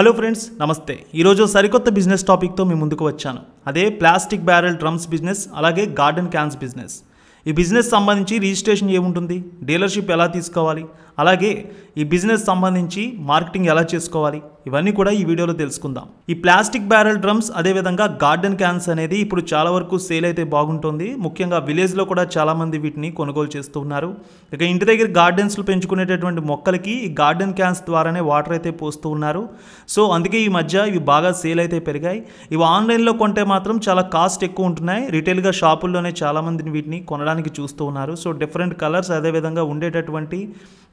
hello friends నమస్తే ఈరోజు సరికొత్త బిజినెస్ టాపిక్తో మీ ముందుకు వచ్చాను అదే ప్లాస్టిక్ బ్యారెల్ డ్రమ్స్ బిజినెస్ అలాగే గార్డెన్ క్యాన్స్ బిజినెస్ ఈ బిజినెస్ సంబంధించి రిజిస్ట్రేషన్ ఏముంటుంది డీలర్షిప్ ఎలా తీసుకోవాలి అలాగే ఈ బిజినెస్ సంబంధించి మార్కెటింగ్ ఎలా చేసుకోవాలి ఇవన్నీ కూడా ఈ వీడియోలో తెలుసుకుందాం ఈ ప్లాస్టిక్ బ్యారల్ డ్రమ్స్ అదేవిధంగా గార్డెన్ క్యాన్స్ అనేది ఇప్పుడు చాలా వరకు సేల్ అయితే బాగుంటుంది ముఖ్యంగా విలేజ్లో కూడా చాలామంది వీటిని కొనుగోలు చేస్తున్నారు ఇక ఇంటి దగ్గర గార్డెన్స్లో పెంచుకునేటటువంటి మొక్కలకి ఈ గార్డెన్ క్యాన్స్ ద్వారానే వాటర్ అయితే పోస్తూ ఉన్నారు సో అందుకే ఈ మధ్య ఇవి బాగా సేల్ అయితే పెరిగాయి ఇవి ఆన్లైన్లో కొంటే మాత్రం చాలా కాస్ట్ ఎక్కువ ఉంటున్నాయి రిటైల్గా షాపుల్లోనే చాలామంది వీటిని కొనడానికి చూస్తూ ఉన్నారు సో డిఫరెంట్ కలర్స్ అదేవిధంగా ఉండేటటువంటి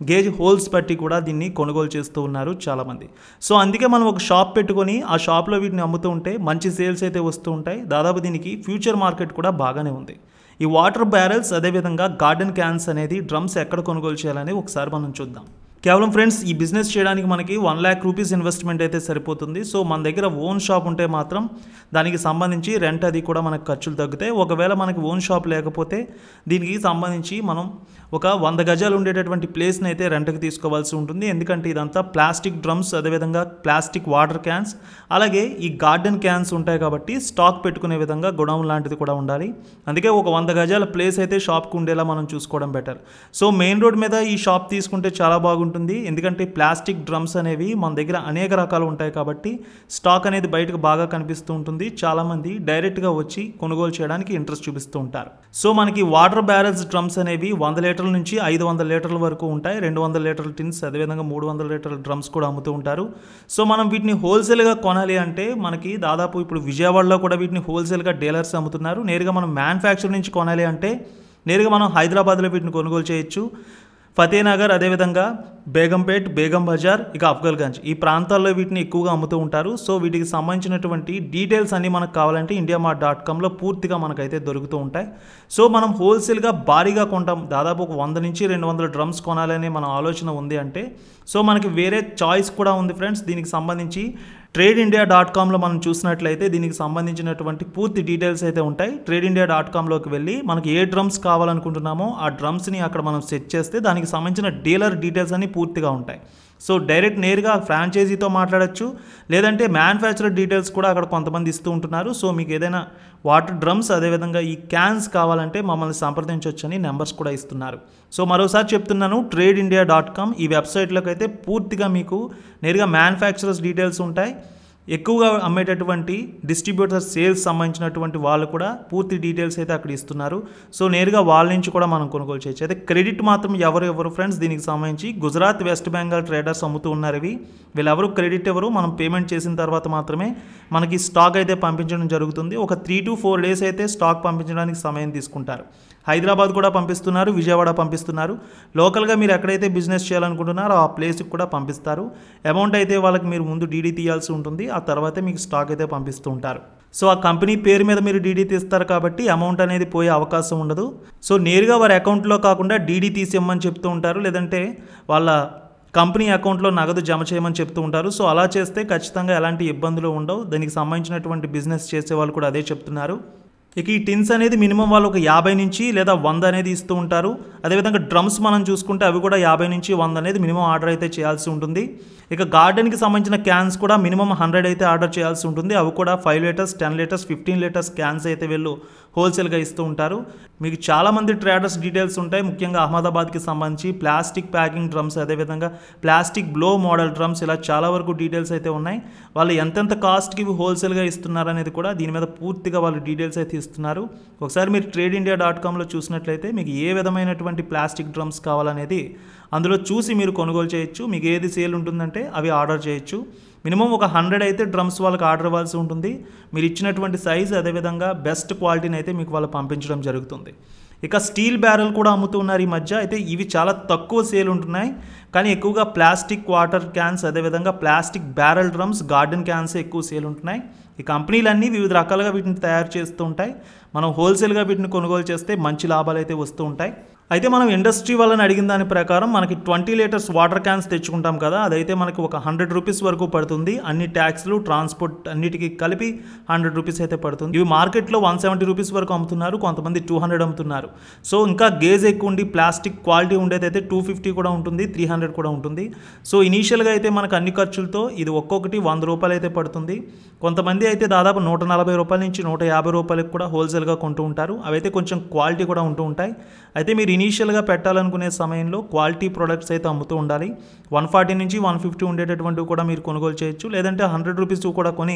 గేజ్ హోల్స్ బట్టి కూడా దీన్ని కొనుగోలు చేస్తూ ఉన్నారు చాలామంది సో అందుకే మనం ఒక షాప్ పెట్టుకొని ఆ షాప్లో వీటిని అమ్ముతూ ఉంటే మంచి సేల్స్ అయితే వస్తూ ఉంటాయి దాదాపు దీనికి ఫ్యూచర్ మార్కెట్ కూడా బాగానే ఉంది ఈ వాటర్ బ్యారెల్స్ అదేవిధంగా గార్డెన్ క్యాన్స్ అనేది డ్రమ్స్ ఎక్కడ కొనుగోలు చేయాలని ఒకసారి మనం చూద్దాం కేవలం ఫ్రెండ్స్ ఈ బిజినెస్ చేయడానికి మనకి వన్ ల్యాక్ రూపీస్ ఇన్వెస్ట్మెంట్ అయితే సరిపోతుంది సో మన దగ్గర ఓన్ షాప్ ఉంటే మాత్రం దానికి సంబంధించి రెంట్ అది కూడా మనకు ఖర్చులు తగ్గుతాయి ఒకవేళ మనకి ఓన్ షాప్ లేకపోతే దీనికి సంబంధించి మనం ఒక వంద గజాలు ఉండేటటువంటి ప్లేస్ని అయితే రెంట్కి తీసుకోవాల్సి ఉంటుంది ఎందుకంటే ఇదంతా ప్లాస్టిక్ డ్రమ్స్ అదేవిధంగా ప్లాస్టిక్ వాటర్ క్యాన్స్ అలాగే ఈ గార్డెన్ క్యాన్స్ ఉంటాయి కాబట్టి స్టాక్ పెట్టుకునే విధంగా గొడౌన్ లాంటిది కూడా ఉండాలి అందుకే ఒక వంద గజాల ప్లేస్ అయితే షాప్కి ఉండేలా మనం చూసుకోవడం బెటర్ సో మెయిన్ రోడ్ మీద ఈ షాప్ తీసుకుంటే చాలా బాగుంటుంది ఉంటుంది ఎందుకంటే ప్లాస్టిక్ డ్రమ్స్ అనేవి మన దగ్గర అనేక రకాలు ఉంటాయి కాబట్టి స్టాక్ అనేది బయటకు బాగా కనిపిస్తూ ఉంటుంది చాలామంది డైరెక్ట్గా వచ్చి కొనుగోలు చేయడానికి ఇంట్రెస్ట్ చూపిస్తూ ఉంటారు సో మనకి వాటర్ బ్యారెల్స్ డ్రమ్స్ అనేవి వంద లీటర్ల నుంచి ఐదు వందల లీటర్ల వరకు ఉంటాయి రెండు వందల లీటర్ల టిన్స్ అదేవిధంగా మూడు వందల లీటర్ల డ్రమ్స్ కూడా అమ్ముతూ ఉంటారు సో మనం వీటిని హోల్సేల్గా కొనాలి అంటే మనకి దాదాపు ఇప్పుడు విజయవాడలో కూడా వీటిని హోల్సేల్గా డీలర్స్ అమ్ముతున్నారు నేరుగా మనం మ్యానుఫ్యాక్చర్ నుంచి కొనాలి అంటే నేరుగా మనం హైదరాబాద్లో వీటిని కొనుగోలు చేయొచ్చు ఫతేనగర్ అదేవిధంగా బేగంపేట్ బేగం బజార్ ఇక అఫ్గల్గంజ్ ఈ ప్రాంతాల్లో వీటిని ఎక్కువగా అమ్ముతూ ఉంటారు సో వీటికి సంబంధించినటువంటి డీటెయిల్స్ అన్నీ మనకు కావాలంటే ఇండియా మార్ట్ డాట్ కామ్లో పూర్తిగా మనకైతే దొరుకుతూ ఉంటాయి సో మనం హోల్సేల్గా భారీగా కొంటాం దాదాపు ఒక వంద నుంచి రెండు వందల డ్రమ్స్ కొనాలనే మన ఆలోచన ఉంది అంటే సో మనకి వేరే చాయిస్ కూడా ఉంది ఫ్రెండ్స్ దీనికి సంబంధించి ట్రేడ్ ఇండియా డాట్ కామ్లో మనం చూసినట్లయితే దీనికి సంబంధించినటువంటి పూర్తి డీటెయిల్స్ అయితే ఉంటాయి ట్రేడ్ ఇండియా డాట్ కామ్లోకి వెళ్ళి మనకి ఏ డ్రమ్స్ కావాలనుకుంటున్నామో ఆ డ్రమ్స్ని అక్కడ మనం సెట్ చేస్తే దానికి సంబంధించిన డీలర్ డీటెయిల్స్ అన్ని పూర్తిగా ఉంటాయి సో డైరెక్ట్ నేరుగా ఫ్రాంచైజీతో మాట్లాడచ్చు లేదంటే మ్యానుఫ్యాక్చరర్ డీటెయిల్స్ కూడా అక్కడ కొంతమంది ఇస్తూ ఉంటున్నారు సో మీకు ఏదైనా వాటర్ డ్రమ్స్ అదేవిధంగా ఈ క్యాన్స్ కావాలంటే మమ్మల్ని సంప్రదించవచ్చని నెంబర్స్ కూడా ఇస్తున్నారు సో మరోసారి చెప్తున్నాను ట్రేడ్ ఇండియా డాట్ కామ్ ఈ వెబ్సైట్లోకి అయితే పూర్తిగా మీకు నేరుగా మ్యానుఫ్యాక్చరర్స్ డీటెయిల్స్ ఉంటాయి ఎక్కువగా అమ్మేటటువంటి డిస్ట్రిబ్యూటర్ సేల్స్ సంబంధించినటువంటి వాళ్ళు కూడా పూర్తి డీటెయిల్స్ అయితే అక్కడ ఇస్తున్నారు సో నేరుగా వాళ్ళ నుంచి కూడా మనం కొనుగోలు చేయొచ్చు అయితే క్రెడిట్ మాత్రం ఎవరు ఎవరు ఫ్రెండ్స్ దీనికి సంబంధించి గుజరాత్ వెస్ట్ బెంగాల్ ట్రేడర్స్ అమ్ముతూ ఉన్నారు ఇవి వీళ్ళెవరు క్రెడిట్ ఎవరు మనం పేమెంట్ చేసిన తర్వాత మాత్రమే మనకి స్టాక్ అయితే పంపించడం జరుగుతుంది ఒక త్రీ టు ఫోర్ డేస్ అయితే స్టాక్ పంపించడానికి సమయం తీసుకుంటారు హైదరాబాద్ కూడా పంపిస్తున్నారు విజయవాడ పంపిస్తున్నారు లోకల్గా మీరు ఎక్కడైతే బిజినెస్ చేయాలనుకుంటున్నారో ఆ ప్లేస్కి కూడా పంపిస్తారు అమౌంట్ అయితే వాళ్ళకి మీరు ముందు డీడీ తీయాల్సి ఉంటుంది ఆ తర్వాతే మీకు స్టాక్ అయితే పంపిస్తూ ఉంటారు సో ఆ కంపెనీ పేరు మీద మీరు డీడీ తీస్తారు కాబట్టి అమౌంట్ అనేది పోయే అవకాశం ఉండదు సో నేరుగా వారి అకౌంట్లో కాకుండా డీడీ తీసిమ్మని చెప్తూ ఉంటారు లేదంటే వాళ్ళ కంపెనీ అకౌంట్లో నగదు జమ చేయమని చెప్తూ ఉంటారు సో అలా చేస్తే ఖచ్చితంగా ఎలాంటి ఇబ్బందులు ఉండవు దానికి సంబంధించినటువంటి బిజినెస్ చేసే వాళ్ళు కూడా అదే చెప్తున్నారు ఇక ఈ టిన్స్ అనేది మినిమం వాళ్ళు ఒక యాభై నుంచి లేదా వంద అనేది ఇస్తూ ఉంటారు అదేవిధంగా డ్రమ్స్ మనం చూసుకుంటే అవి కూడా యాభై నుంచి వంద అనేది మినిమం ఆర్డర్ అయితే చేయాల్సి ఉంటుంది ఇక గార్డెన్కి సంబంధించిన క్యాన్స్ కూడా మినిమం హండ్రెడ్ అయితే ఆర్డర్ చేయాల్సి ఉంటుంది అవి కూడా five litres ten litres fifteen litres cans అయితే వీళ్ళు హోల్సేల్గా ఇస్తూ ఉంటారు మీకు చాలామంది ట్రేడర్స్ డీటెయిల్స్ ఉంటాయి ముఖ్యంగా అహ్మదాబాద్కి సంబంధించి ప్లాస్టిక్ ప్యాకింగ్ డ్రమ్స్ అదేవిధంగా ప్లాస్టిక్ బ్లో మోడల్ డ్రమ్స్ ఇలా చాలా వరకు డీటెయిల్స్ అయితే ఉన్నాయి వాళ్ళు ఎంతెంత కాస్ట్కి హోల్సేల్గా ఇస్తున్నారు అనేది కూడా దీని మీద పూర్తిగా వాళ్ళు డీటెయిల్స్ అయితే ఇస్తున్నారు ఒకసారి మీరు ట్రేడ్ ఇండియా డాట్ కామ్లో చూసినట్లయితే మీకు ఏ విధమైనటువంటి ప్లాస్టిక్ డ్రమ్స్ కావాలనేది అందులో చూసి మీరు కొనుగోలు చేయొచ్చు మీకు ఏది సేల్ ఉంటుందంటే అవి ఆర్డర్ చేయొచ్చు మినిమం ఒక హండ్రెడ్ అయితే డ్రమ్స్ వాళ్ళకి ఆర్డర్ ఇవ్వాల్సి ఉంటుంది మీరు ఇచ్చినటువంటి సైజ్ అదేవిధంగా బెస్ట్ క్వాలిటీని అయితే మీకు వాళ్ళు పంపించడం జరుగుతుంది ఇక స్టీల్ బ్యారెల్ కూడా అమ్ముతున్నారు ఈ మధ్య అయితే ఇవి చాలా తక్కువ సేల్ ఉంటున్నాయి కానీ ఎక్కువగా ప్లాస్టిక్ వాటర్ క్యాన్స్ అదేవిధంగా plastic barrel drums garden cans ఎక్కువ సేల్ ఉంటున్నాయి ఈ కంపెనీలన్నీ వివిధ రకాలుగా వీటిని తయారు చేస్తూ ఉంటాయి మనం హోల్సేల్గా వీటిని కొనుగోలు చేస్తే మంచి లాభాలు అయితే వస్తూ ఉంటాయి అయితే మనం ఇండస్ట్రీ వాళ్ళని అడిగిన దాని ప్రకారం మనకి ట్వంటీ లీటర్స్ వాటర్ క్యాన్స్ తెచ్చుకుంటాం కదా అదైతే మనకి ఒక హండ్రెడ్ రూపీస్ వరకు పడుతుంది అన్ని ట్యాక్స్లు ట్రాన్స్పోర్ట్ అన్నిటికీ కలిపి హండ్రెడ్ రూపీస్ అయితే పడుతుంది ఇవి మార్కెట్లో వన్ సెవెంటీ రూపీస్ వరకు అమ్ముతున్నారు కొంతమంది టూ హండ్రెడ్ అమ్ముతున్నారు సో ఇంకా గేజ్ ఎక్కువ ఉండి ప్లాస్టిక్ క్వాలిటీ ఉండేదైతే టూ ఫిఫ్టీ కూడా ఉంటుంది త్రీ హండ్రెడ్ కూడా ఉంటుంది సో ఇనీషియల్గా అయితే మనకు అన్ని ఖర్చులతో ఇది ఒక్కొక్కటి వంద రూపాయలు అయితే పడుతుంది కొంతమంది అయితే దాదాపు నూట నలభై రూపాయల నుంచి నూట యాభై రూపాయలకు కూడా హోల్సేల్గా కొంటూ ఉంటారు అవైతే కొంచెం క్వాలిటీ కూడా ఉంటూ ఉంటాయి అయితే మీరు ఇనీషియల్గా పెట్టాలనుకునే సమయంలో క్వాలిటీ ప్రొడక్ట్స్ అయితే అమ్ముతూ ఉండాలి వన్ ఫార్టీ నుంచి వన్ ఫిఫ్టీ ఉండేటటువంటివి కూడా మీరు కొనుగోలు చేయొచ్చు లేదంటే హండ్రెడ్ రూపీస్ కూడా కొని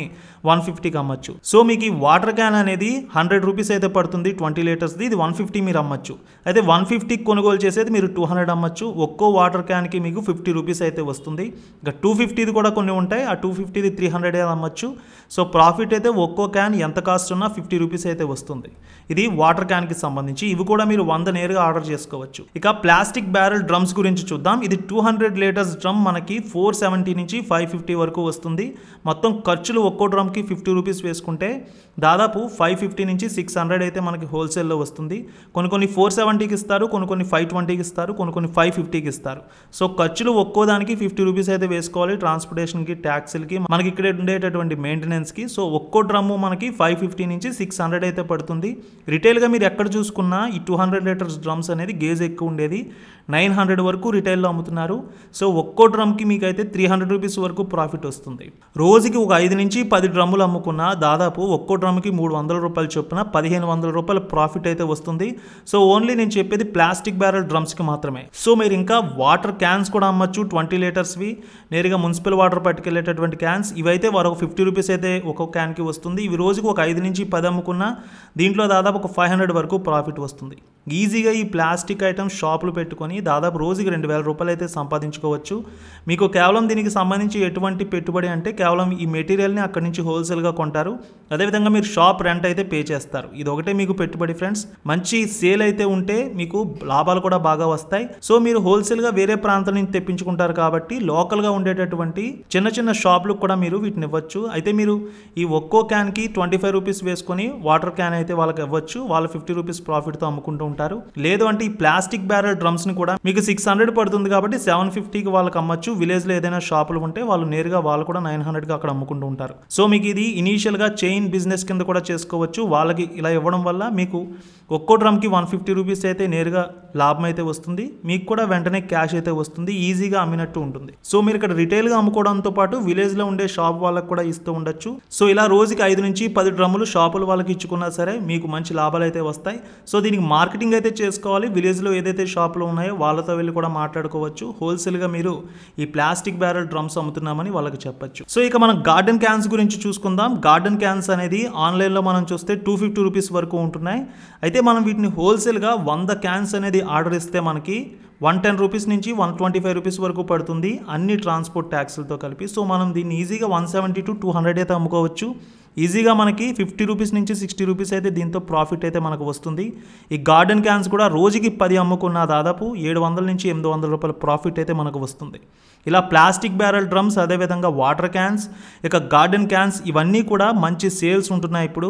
వన్ ఫిఫ్టీకి అమ్మచ్చు సో మీకు ఈ వాటర్ క్యాన్ అనేది హండ్రెడ్ రూపీస్ అయితే పడుతుంది ట్వంటీ లీటర్స్ది ఇది వన్ ఫిఫ్టీ మీరు అమ్మచ్చు అయితే వన్ ఫిఫ్టీకి కొనుగోలు చేసేది మీరు టూ హండ్రెడ్ అమ్మచ్చు ఒక్కో వాటర్ క్యాన్కి మీకు ఫిఫ్టీ రూపీస్ అయితే వస్తుంది ఇంకా టూ ఫిఫ్టీది కూడా కొన్ని ఉంటాయి ఆ టూ ఫిఫ్టీది త్రీ హండ్రెడ్ అమ్మచ్చు సో ప్రాఫిట్ అయితే ఒక్కో క్యాన్ ఎంత కాస్ట్ ఉన్నా ఫిఫ్టీ రూపీస్ అయితే వస్తుంది ఇది వాటర్ క్యాన్కి సంబంధించి ఇవి కూడా మీరు వంద నేరుగా ఆర్డర్ చేసుకోవచ్చు ఇక ప్లాస్టిక్ బ్యారెల్ డ్రమ్స్ గురించి చూద్దాం ఇది టూ హండ్రెడ్ లీటర్స్ డ్రమ్ మనకి ఫోర్ సెవెంటీ నుంచి ఫైవ్ ఫిఫ్టీ వరకు వస్తుంది మొత్తం ఖర్చులు ఒక్కో డ్రమ్కి ఫిఫ్టీ రూపీస్ వేసుకుంటే దాదాపు ఫైవ్ ఫిఫ్టీ నుంచి సిక్స్ హండ్రెడ్ అయితే మనకి హోల్సేల్లో వస్తుంది కొన్ని కొన్ని ఫోర్ సెవెంటీకి ఇస్తారు కొన్ని కొన్ని ఫైవ్ ట్వంటీకి ఇస్తారు కొన్ని కొన్ని ఫైవ్ ఫిఫ్టీకి ఇస్తారు సో ఖర్చులు ఒక్కో దానికి ఫిఫ్టీ రూపీస్ అయితే వేసుకోవాలి ట్రాన్స్పోర్టేషన్కి ట్యాక్సీలకి మనకి ఇక్కడ ఉండేటటువంటి మెయింటెనెన్స్కి సో ఒక్కో డ్రమ్ము మనకి ఫైవ్ ఫిఫ్టీ నుంచి సిక్స్ హండ్రెడ్ అయితే పడుతుంది రిటైల్గా మీరు ఎక్కడ చూసుకున్నా ఈ టూ హండ్రెడ్ లీటర్స్ డ్రమ్స్ అనేవి అనేది గేజ్ ఎక్కువ ఉండేది నైన్ హండ్రెడ్ వరకు రిటైల్లో అమ్ముతున్నారు సో ఒక్కో డ్రమ్కి మీకు అయితే త్రీ హండ్రెడ్ రూపీస్ వరకు ప్రాఫిట్ వస్తుంది రోజుకి ఒక ఐదు నుంచి పది డ్రమ్ములు అమ్ముకున్నా దాదాపు ఒక్కో డ్రమ్కి మూడు వందల రూపాయలు చొప్పున పదిహేను వందల రూపాయల ప్రాఫిట్ అయితే వస్తుంది సో ఓన్లీ నేను చెప్పేది ప్లాస్టిక్ బ్యారెల్ డ్రమ్స్కి మాత్రమే సో మీరు ఇంకా వాటర్ క్యాన్స్ కూడా అమ్మచ్చు ట్వంటీ లీటర్స్వి నేరుగా మున్సిపల్ వాటర్ పట్టుకెళ్ళేటటువంటి క్యాన్స్ ఇవైతే వారు ఒక ఫిఫ్టీ రూపీస్ అయితే ఒక్కొక్క క్యాన్కి వస్తుంది ఇవి రోజుకు ఒక ఐదు నుంచి పది అమ్ముకున్నా దీంట్లో దాదాపు ఒక ఫైవ్ హండ్రెడ్ వరకు ప్రాఫిట్ వస్తుంది ఈజీగా ఈ ప్లా ప్లాస్టిక్ ఐటమ్స్ షాపులు పెట్టుకొని దాదాపు రోజుకి రెండు వేల రూపాయలు అయితే సంపాదించుకోవచ్చు మీకు కేవలం దీనికి సంబంధించి ఎటువంటి పెట్టుబడి అంటే కేవలం ఈ మెటీరియల్ని అక్కడి నుంచి హోల్సేల్గా కొంటారు అదేవిధంగా మీరు షాప్ రెంట్ అయితే పే చేస్తారు ఇది ఒకటే మీకు పెట్టుబడి ఫ్రెండ్స్ మంచి సేల్ అయితే ఉంటే మీకు లాభాలు కూడా బాగా వస్తాయి సో మీరు హోల్సేల్గా వేరే ప్రాంతం నుంచి తెప్పించుకుంటారు కాబట్టి లోకల్గా ఉండేటటువంటి చిన్న చిన్న షాపులకు కూడా మీరు వీటిని ఇవ్వచ్చు అయితే మీరు ఈ ఒక్కో క్యాన్కి ట్వంటీ ఫైవ్ రూపీస్ వేసుకొని వాటర్ క్యాన్ అయితే వాళ్ళకి ఇవ్వచ్చు వాళ్ళు ఫిఫ్టీ రూపీస్ ప్రాఫిట్తో అమ్ముకుంటూ ఉంటారు లేదు అంటే ఎందుకంటే ప్లాస్టిక్ బ్యారల్ డ్రమ్స్ని కూడా మీకు సిక్స్ హండ్రెడ్ పడుతుంది కాబట్టి సెవెన్ ఫిఫ్టీకి వాళ్ళకి అమ్మచ్చు విలేజ్లో ఏదైనా షాపులు ఉంటే వాళ్ళు నేరుగా వాళ్ళు కూడా నైన్ హండ్రెడ్కి అక్కడ అమ్ముకుంటూ ఉంటారు సో మీకు ఇది ఇనీషియల్గా చైన్ బిజినెస్ కింద కూడా చేసుకోవచ్చు వాళ్ళకి ఇలా ఇవ్వడం వల్ల మీకు ఒక్కో డ్రమ్కి వన్ ఫిఫ్టీ రూపీస్ అయితే నేరుగా లాభం అయితే వస్తుంది మీకు కూడా వెంటనే క్యాష్ అయితే వస్తుంది ఈజీగా అమ్మినట్టు ఉంటుంది సో మీరు ఇక్కడ రిటైల్గా అమ్ముకోవడంతో పాటు విలేజ్లో ఉండే షాప్ వాళ్ళకు కూడా ఇస్తూ ఉండొచ్చు సో ఇలా రోజుకి ఐదు నుంచి పది డ్రమ్ములు షాపుల వాళ్ళకి ఇచ్చుకున్నా సరే మీకు మంచి లాభాలు అయితే వస్తాయి సో దీనికి మార్కెటింగ్ అయితే చేసుకోవాలి విలేజ్లో ఏదైతే షాపులు ఉన్నాయో వాళ్ళతో వెళ్ళి కూడా మాట్లాడుకోవచ్చు హోల్సేల్గా మీరు ఈ ప్లాస్టిక్ బ్యారల్ డ్రమ్స్ అమ్ముతున్నామని వాళ్ళకి చెప్పచ్చు సో ఇక మనం గార్డెన్ క్యాన్స్ గురించి చూసుకుందాం గార్డెన్ క్యాన్స్ అనేది ఆన్లైన్లో మనం చూస్తే టూ ఫిఫ్టీ రూపీస్ వరకు ఉంటున్నాయి అయితే మనం వీటిని హోల్సేల్గా వంద క్యాన్స్ అనేది ఆర్డర్ ఇస్తే మనకి వన్ టెన్ రూపీస్ నుంచి వన్ ట్వంటీ ఫైవ్ రూపీస్ వరకు పడుతుంది అన్ని ట్రాన్స్పోర్ట్ ట్యాక్సులతో కలిపి సో మనం దీన్ని ఈజీగా one seventy to two hundred అయితే అమ్ముకోవచ్చు ఈజీగా మనకి ఫిఫ్టీ రూపీస్ నుంచి సిక్స్టీ రూపీస్ అయితే దీంతో ప్రాఫిట్ అయితే మనకు వస్తుంది ఈ గార్డెన్ క్యాన్స్ కూడా రోజుకి పది అమ్ముకున్న దాదాపు ఏడు వందల నుంచి ఎనిమిది వందల రూపాయల ప్రాఫిట్ అయితే మనకు వస్తుంది ఇలా ప్లాస్టిక్ బ్యారల్ డ్రమ్స్ అదేవిధంగా వాటర్ క్యాన్స్ ఇక గార్డెన్ క్యాన్స్ ఇవన్నీ కూడా మంచి సేల్స్ ఉంటున్నాయి ఇప్పుడు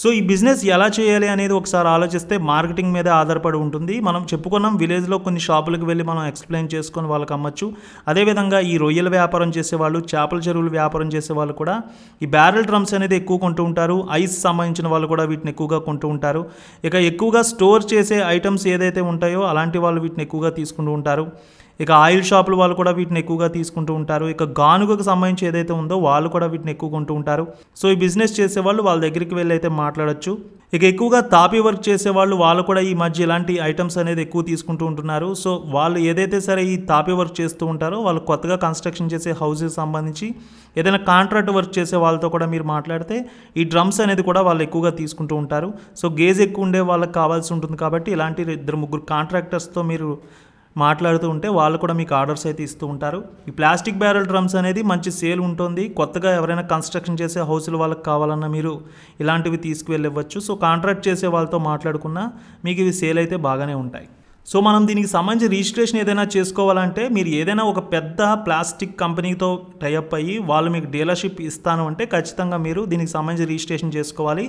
సో ఈ బిజినెస్ ఎలా చేయాలి అనేది ఒకసారి ఆలోచిస్తే మార్కెటింగ్ మీద ఆధారపడి ఉంటుంది మనం చెప్పుకున్నాం విలేజ్లో కొన్ని షాపులకు వెళ్ళి మనం ఎక్స్ప్లెయిన్ చేసుకొని వాళ్ళకి అమ్మచ్చు అదేవిధంగా ఈ రొయ్యల వ్యాపారం చేసేవాళ్ళు చేపల చెరువులు వ్యాపారం చేసేవాళ్ళు కూడా ఈ బ్యారల్ డ్రమ్స్ అనేది ఎక్కువ కొంటూ ఉంటారు ఐస్ సంబంధించిన వాళ్ళు కూడా వీటిని ఎక్కువగా కొంటూ ఉంటారు ఇక ఎక్కువగా స్టోర్ చేసే ఐటమ్స్ ఏదైతే ఉంటాయో అలాంటి వాళ్ళు వీటిని ఎక్కువగా తీసుకుంటూ ఉంటారు ఇక ఆయిల్ షాపుల వాళ్ళు కూడా వీటిని ఎక్కువగా తీసుకుంటూ ఉంటారు ఇక గానుగకు సంబంధించి ఏదైతే ఉందో వాళ్ళు కూడా వీటిని ఎక్కువ కొంటూ ఉంటారు సో ఈ బిజినెస్ చేసేవాళ్ళు వాళ్ళ దగ్గరికి వెళ్ళి అయితే మాట్లాడచ్చు ఇక ఎక్కువగా తాపీ వర్క్ చేసేవాళ్ళు వాళ్ళు కూడా ఈ మధ్య ఇలాంటి ఐటమ్స్ అనేది ఎక్కువ తీసుకుంటూ ఉంటున్నారు సో వాళ్ళు ఏదైతే సరే ఈ తాపీ వర్క్ చేస్తూ ఉంటారో వాళ్ళు కొత్తగా కన్స్ట్రక్షన్ చేసే హౌసెస్ సంబంధించి ఏదైనా కాంట్రాక్ట్ వర్క్ చేసే వాళ్ళతో కూడా మీరు మాట్లాడితే ఈ డ్రమ్స్ అనేది కూడా వాళ్ళు ఎక్కువగా తీసుకుంటూ ఉంటారు సో గేజ్ ఎక్కువ ఉండే వాళ్ళకి కావాల్సి ఉంటుంది కాబట్టి ఇలాంటి ఇద్దరు ముగ్గురు కాంట్రాక్టర్స్తో మీరు మాట్లాడుతూ ఉంటే వాళ్ళు కూడా మీకు ఆర్డర్స్ అయితే ఇస్తూ ఉంటారు ఈ ప్లాస్టిక్ బ్యారల్ డ్రమ్స్ అనేది మంచి సేల్ ఉంటుంది కొత్తగా ఎవరైనా కన్స్ట్రక్షన్ చేసే హౌస్ల వాళ్ళకి కావాలన్నా మీరు ఇలాంటివి తీసుకువెళ్ళవచ్చు సో కాంట్రాక్ట్ చేసే వాళ్ళతో మాట్లాడుకున్నా మీకు ఇవి సేల్ అయితే బాగానే ఉంటాయి సో మనం దీనికి సంబంధించి రిజిస్ట్రేషన్ ఏదైనా చేసుకోవాలంటే మీరు ఏదైనా ఒక పెద్ద ప్లాస్టిక్ కంపెనీతో టైఅప్ అయ్యి వాళ్ళు మీకు డీలర్షిప్ ఇస్తాను అంటే ఖచ్చితంగా మీరు దీనికి సంబంధించి రిజిస్ట్రేషన్ చేసుకోవాలి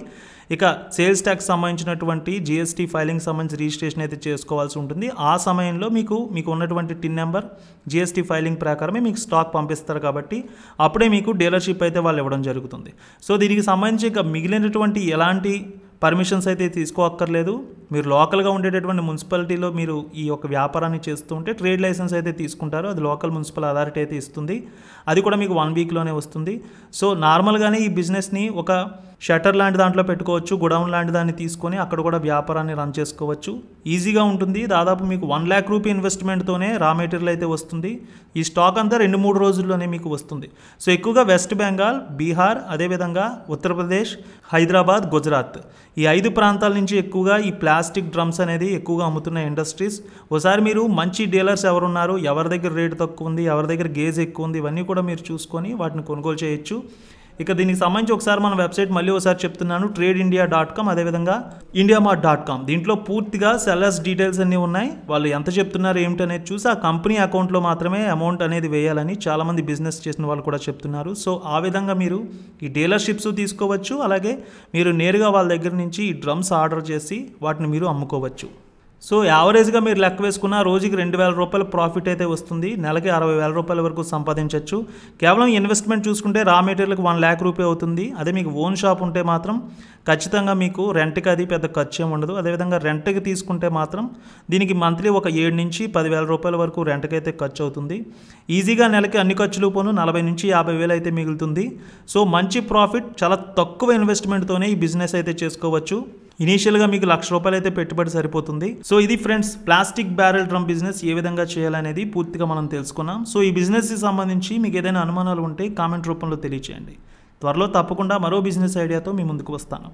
ఇక సేల్స్ ట్యాక్స్ సంబంధించినటువంటి జిఎస్టీ ఫైలింగ్ సంబంధించి రిజిస్ట్రేషన్ అయితే చేసుకోవాల్సి ఉంటుంది ఆ సమయంలో మీకు మీకు ఉన్నటువంటి టిన్ నెంబర్ జిఎస్టీ ఫైలింగ్ ప్రకారమే మీకు స్టాక్ పంపిస్తారు కాబట్టి అప్పుడే మీకు డీలర్షిప్ అయితే వాళ్ళు ఇవ్వడం జరుగుతుంది సో దీనికి సంబంధించి ఇక మిగిలినటువంటి ఎలాంటి పర్మిషన్స్ అయితే తీసుకోక్కర్లేదు మీరు లోకల్గా ఉండేటటువంటి మున్సిపాలిటీలో మీరు ఈ యొక్క వ్యాపారాన్ని చేస్తూ ఉంటే ట్రేడ్ లైసెన్స్ అయితే తీసుకుంటారు అది లోకల్ మున్సిపల్ అథారిటీ అయితే ఇస్తుంది అది కూడా మీకు వన్ వీక్లోనే వస్తుంది సో నార్మల్గానే ఈ బిజినెస్ని ఒక షటర్ లాంటి దాంట్లో పెట్టుకోవచ్చు గుడౌన్ లాంటి దాన్ని తీసుకొని అక్కడ కూడా వ్యాపారాన్ని రన్ చేసుకోవచ్చు ఈజీగా ఉంటుంది దాదాపు మీకు one lakh rupee ఇన్వెస్ట్మెంట్తోనే raw material అయితే వస్తుంది ఈ స్టాక్ అంతా రెండు మూడు రోజుల్లోనే మీకు వస్తుంది సో ఎక్కువగా వెస్ట్ బెంగాల్ బీహార్ అదేవిధంగా ఉత్తరప్రదేశ్ హైదరాబాద్ గుజరాత్ ఈ ఐదు ప్రాంతాల నుంచి ఎక్కువగా ఈ ప్లాస్టిక్ డ్రమ్స్ అనేది ఎక్కువగా అమ్ముతున్న ఇండస్ట్రీస్ ఒకసారి మీరు మంచి డీలర్స్ ఎవరున్నారు ఎవరి దగ్గర రేటు తక్కువ ఉంది ఎవరి దగ్గర గేజ్ ఎక్కువ ఉంది ఇవన్నీ కూడా మీరు చూసుకొని వాటిని కొనుగోలు చేయొచ్చు ఇక దీనికి సంబంధించి ఒకసారి మన వెబ్సైట్ మళ్ళీ ఒకసారి చెప్తున్నాను ట్రేడ్ ఇండియా డాట్ కామ్ అదేవిధంగా ఇండియా మార్ట్ డాట్ కామ్ దీంట్లో పూర్తిగా సెల్లర్స్ డీటెయిల్స్ అన్నీ ఉన్నాయి వాళ్ళు ఎంత చెప్తున్నారు అనేది చూసి ఆ కంపెనీ అకౌంట్లో మాత్రమే అమౌంట్ అనేది వేయాలని చాలామంది బిజినెస్ చేసిన వాళ్ళు కూడా చెప్తున్నారు సో ఆ విధంగా మీరు ఈ డీలర్షిప్స్ తీసుకోవచ్చు అలాగే మీరు నేరుగా వాళ్ళ దగ్గర నుంచి ఈ డ్రమ్స్ ఆర్డర్ చేసి వాటిని మీరు అమ్ముకోవచ్చు సో యావరేజ్గా మీరు లెక్క వేసుకున్న రోజుకి రెండు వేల రూపాయల ప్రాఫిట్ అయితే వస్తుంది నెలకి అరవై వేల రూపాయల వరకు సంపాదించవచ్చు కేవలం ఇన్వెస్ట్మెంట్ చూసుకుంటే రా మెటీరియల్కి వన్ ల్యాక్ రూపాయ అవుతుంది అదే మీకు ఓన్ షాప్ ఉంటే మాత్రం ఖచ్చితంగా మీకు రెంట్కి అది పెద్ద ఖర్చు ఏమి ఉండదు అదేవిధంగా రెంట్కి తీసుకుంటే మాత్రం దీనికి మంత్లీ ఒక ఏడు నుంచి పదివేల రూపాయల వరకు రెంట్కి అయితే ఖర్చు అవుతుంది ఈజీగా నెలకి అన్ని ఖర్చులు పోను నలభై నుంచి యాభై వేలు అయితే మిగులుతుంది సో మంచి ప్రాఫిట్ చాలా తక్కువ ఇన్వెస్ట్మెంట్తోనే ఈ బిజినెస్ అయితే చేసుకోవచ్చు ఇనీషియల్గా మీకు లక్ష రూపాయలు అయితే పెట్టుబడి సరిపోతుంది సో ఇది friends plastic barrel drum business ఏ విధంగా చేయాలనేది పూర్తిగా మనం తెలుసుకున్నాం సో ఈ బిజినెస్కి సంబంధించి మీకు ఏదైనా అనుమానాలు ఉంటే కామెంట్ రూపంలో తెలియచేయండి త్వరలో తప్పకుండా మరో బిజినెస్ ఐడియాతో మీ ముందుకు వస్తాను